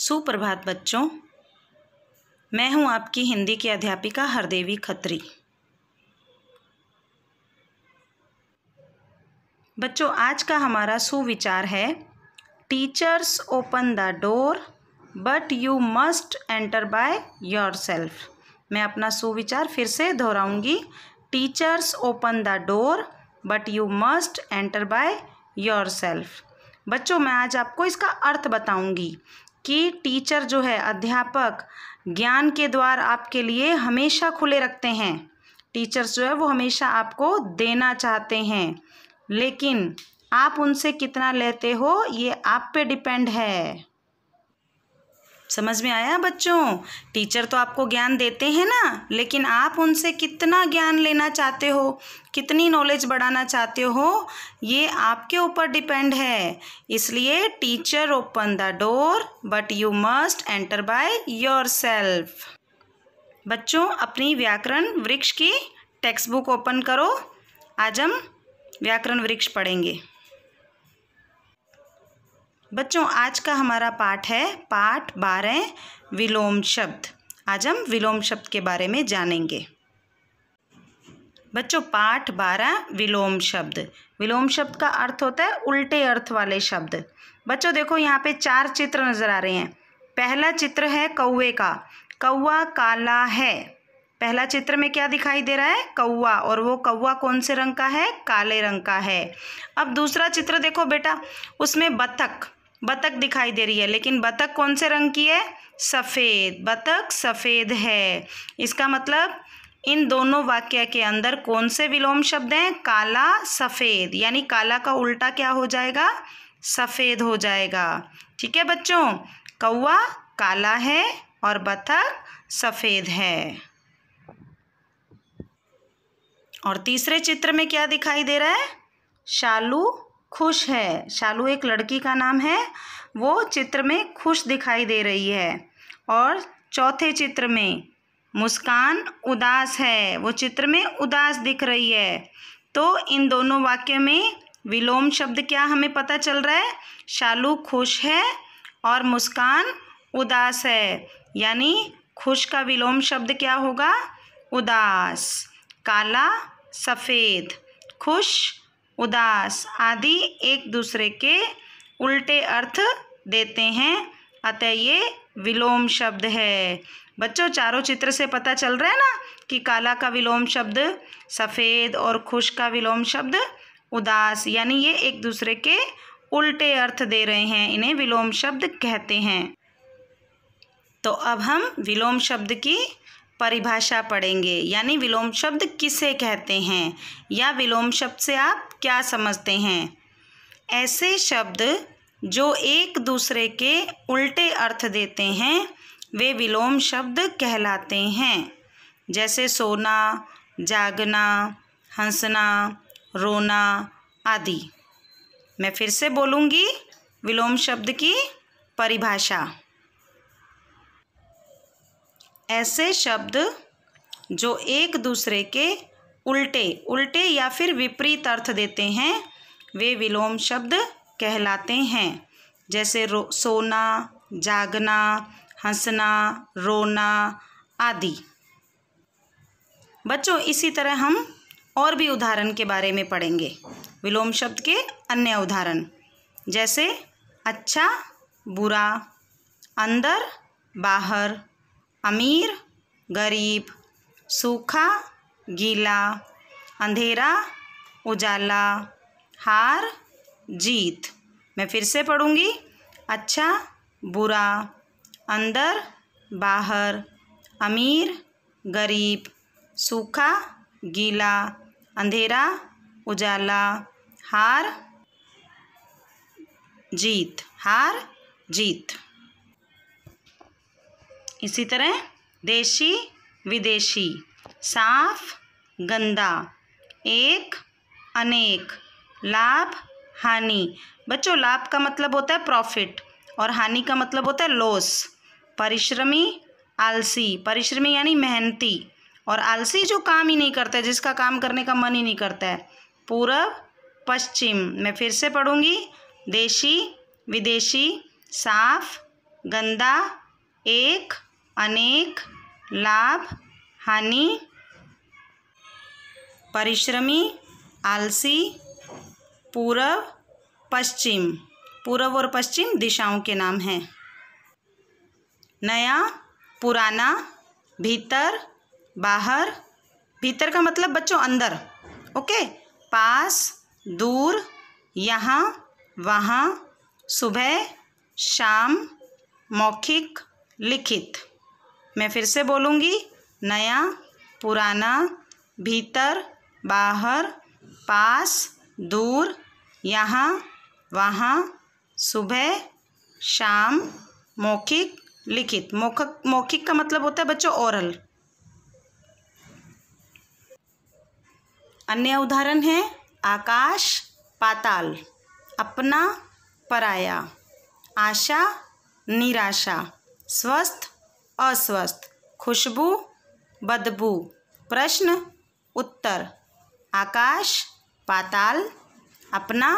सुप्रभात बच्चों मैं हूं आपकी हिंदी की अध्यापिका हरदेवी खत्री बच्चों आज का हमारा सुविचार है teachers open the door but you must enter by yourself मैं अपना सुविचार फिर से दोहराऊंगी teachers open the door but you must enter by yourself बच्चों मैं आज आपको इसका अर्थ बताऊंगी कि टीचर जो है अध्यापक ज्ञान के द्वार आपके लिए हमेशा खुले रखते हैं टीचर्स जो है वो हमेशा आपको देना चाहते हैं लेकिन आप उनसे कितना लेते हो ये आप पे डिपेंड है समझ में आया बच्चों टीचर तो आपको ज्ञान देते हैं ना लेकिन आप उनसे कितना ज्ञान लेना चाहते हो कितनी नॉलेज बढ़ाना चाहते हो ये आपके ऊपर डिपेंड है इसलिए teacher open the door but you must enter by yourself बच्चों अपनी व्याकरण वृक्ष की टेक्स्ट बुक ओपन करो आज हम व्याकरण वृक्ष पढ़ेंगे बच्चों आज का हमारा पाठ है पाठ बारह विलोम शब्द आज हम विलोम शब्द के बारे में जानेंगे बच्चों पाठ बारह विलोम शब्द विलोम शब्द का अर्थ होता है उल्टे अर्थ वाले शब्द बच्चों देखो यहाँ पे चार चित्र नज़र आ रहे हैं पहला चित्र है कौए का कौआ काला है पहला चित्र में क्या दिखाई दे रहा है कौआ और वो कौआ कौन से रंग का है काले रंग का है अब दूसरा चित्र देखो बेटा उसमें बत्तख बतख दिखाई दे रही है लेकिन बतख कौन से रंग की है सफ़ेद बतख सफ़ेद है इसका मतलब इन दोनों वाक्य के अंदर कौन से विलोम शब्द हैं काला सफ़ेद यानी काला का उल्टा क्या हो जाएगा सफ़ेद हो जाएगा ठीक है बच्चों कौवा काला है और बतख सफ़ेद है और तीसरे चित्र में क्या दिखाई दे रहा है शालू खुश है शालू एक लड़की का नाम है वो चित्र में खुश दिखाई दे रही है और चौथे चित्र में मुस्कान उदास है वो चित्र में उदास दिख रही है तो इन दोनों वाक्य में विलोम शब्द क्या हमें पता चल रहा है शालू खुश है और मुस्कान उदास है यानी खुश का विलोम शब्द क्या होगा उदास काला सफ़ेद खुश उदास आदि एक दूसरे के उल्टे अर्थ देते हैं अतः ये विलोम शब्द है बच्चों चारों चित्र से पता चल रहा है ना कि काला का विलोम शब्द सफ़ेद और खुश का विलोम शब्द उदास यानी ये एक दूसरे के उल्टे अर्थ दे रहे हैं इन्हें विलोम शब्द कहते हैं तो अब हम विलोम शब्द की परिभाषा पढ़ेंगे यानी विलोम शब्द किसे कहते हैं या विलोम शब्द से आप क्या समझते हैं ऐसे शब्द जो एक दूसरे के उल्टे अर्थ देते हैं वे विलोम शब्द कहलाते हैं जैसे सोना जागना हंसना रोना आदि मैं फिर से बोलूँगी विलोम शब्द की परिभाषा ऐसे शब्द जो एक दूसरे के उल्टे उल्टे या फिर विपरीत अर्थ देते हैं वे विलोम शब्द कहलाते हैं जैसे रो सोना जागना हंसना रोना आदि बच्चों इसी तरह हम और भी उदाहरण के बारे में पढ़ेंगे विलोम शब्द के अन्य उदाहरण जैसे अच्छा बुरा अंदर बाहर अमीर गरीब सूखा गीला अंधेरा उजाला हार जीत मैं फिर से पढ़ूंगी अच्छा बुरा अंदर बाहर अमीर गरीब सूखा गीला अंधेरा उजाला हार जीत हार जीत इसी तरह देशी विदेशी साफ गंदा एक अनेक लाभ हानि बच्चों लाभ का मतलब होता है प्रॉफिट और हानि का मतलब होता है लॉस परिश्रमी आलसी परिश्रमी यानी मेहनती और आलसी जो काम ही नहीं करता है जिसका काम करने का मन ही नहीं करता है पूर्व पश्चिम मैं फिर से पढ़ूंगी देशी विदेशी साफ गंदा एक अनेक लाभ हानि परिश्रमी आलसी पूरब पश्चिम पूरब और पश्चिम दिशाओं के नाम हैं नया पुराना भीतर बाहर भीतर का मतलब बच्चों अंदर ओके पास दूर यहाँ वहाँ सुबह शाम मौखिक लिखित मैं फिर से बोलूँगी नया पुराना भीतर बाहर पास दूर यहाँ वहाँ सुबह शाम मौखिक लिखित मौखिक मौखिक का मतलब होता है बच्चों ओरल अन्य उदाहरण है आकाश पाताल अपना पराया आशा निराशा स्वस्थ अस्वस्थ खुशबू बदबू प्रश्न उत्तर आकाश पाताल अपना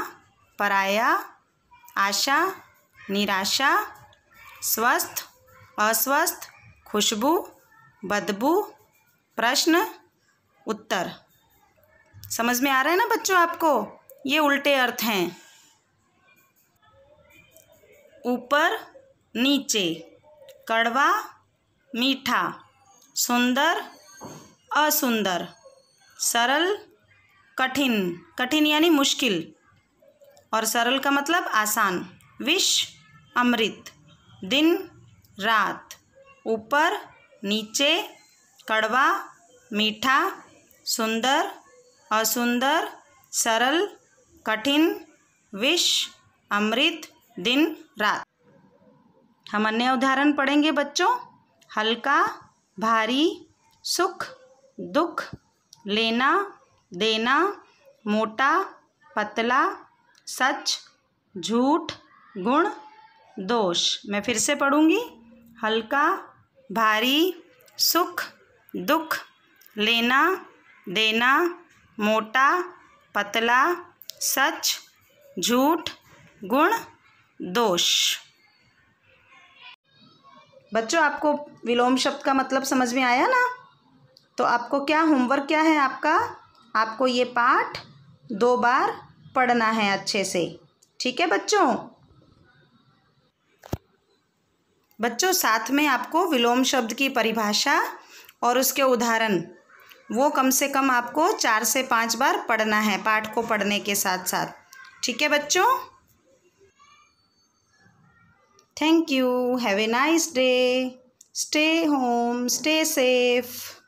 पराया आशा निराशा स्वस्थ अस्वस्थ खुशबू बदबू प्रश्न उत्तर समझ में आ रहा है ना बच्चों आपको ये उल्टे अर्थ हैं ऊपर नीचे कड़वा मीठा सुंदर असुंदर सरल कठिन कठिन यानी मुश्किल और सरल का मतलब आसान विष अमृत दिन रात ऊपर नीचे कड़वा मीठा सुंदर असुंदर सरल कठिन विष अमृत दिन रात हम अन्य उदाहरण पढ़ेंगे बच्चों हल्का भारी सुख दुख लेना देना मोटा पतला सच झूठ गुण दोष मैं फिर से पढ़ूंगी हल्का भारी सुख दुख लेना देना मोटा पतला सच झूठ गुण दोष बच्चों आपको विलोम शब्द का मतलब समझ में आया ना तो आपको क्या होमवर्क क्या है आपका आपको ये पाठ दो बार पढ़ना है अच्छे से ठीक है बच्चों बच्चों साथ में आपको विलोम शब्द की परिभाषा और उसके उदाहरण वो कम से कम आपको चार से पाँच बार पढ़ना है पाठ को पढ़ने के साथ साथ ठीक है बच्चों Thank you. Have a nice day. Stay home. Stay safe.